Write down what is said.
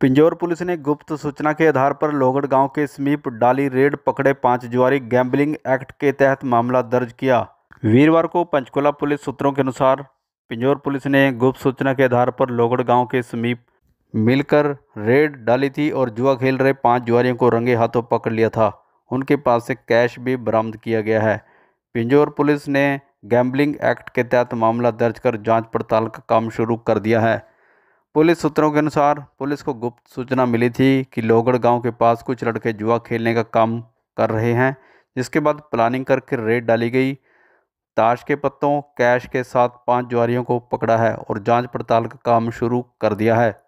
Pinjore police ने गुप्त सूचना के आधार पर लोहगढ़ गांव के समीप डाली रेड पकड़े पांच जुआरी गैम्बलिंग एक्ट के तहत मामला दर्ज किया वीरवार को पंचकुला पुलिस सूत्रों के अनुसार पिंजौर पुलिस ने गुप्त सूचना के आधार पर लोहगढ़ गांव के समीप मिलकर रेड डाली थी और जुआ खेल रहे पांच जुआरियों को रंगे हाथों पकड़ लिया था उनके पास से कैश भी बरामद किया गया है पिंजौर पुलिस ने गैम्बलिंग एक्ट के तहत मामला दर्ज कर जाँच पड़ताल का काम शुरू कर दिया है पुलिस सूत्रों के अनुसार पुलिस को गुप्त सूचना मिली थी कि लोगड़ गांव के पास कुछ लड़के जुआ खेलने का काम कर रहे हैं जिसके बाद प्लानिंग करके रेड डाली गई ताश के पत्तों कैश के साथ पांच जुआरियों को पकड़ा है और जांच पड़ताल का काम शुरू कर दिया है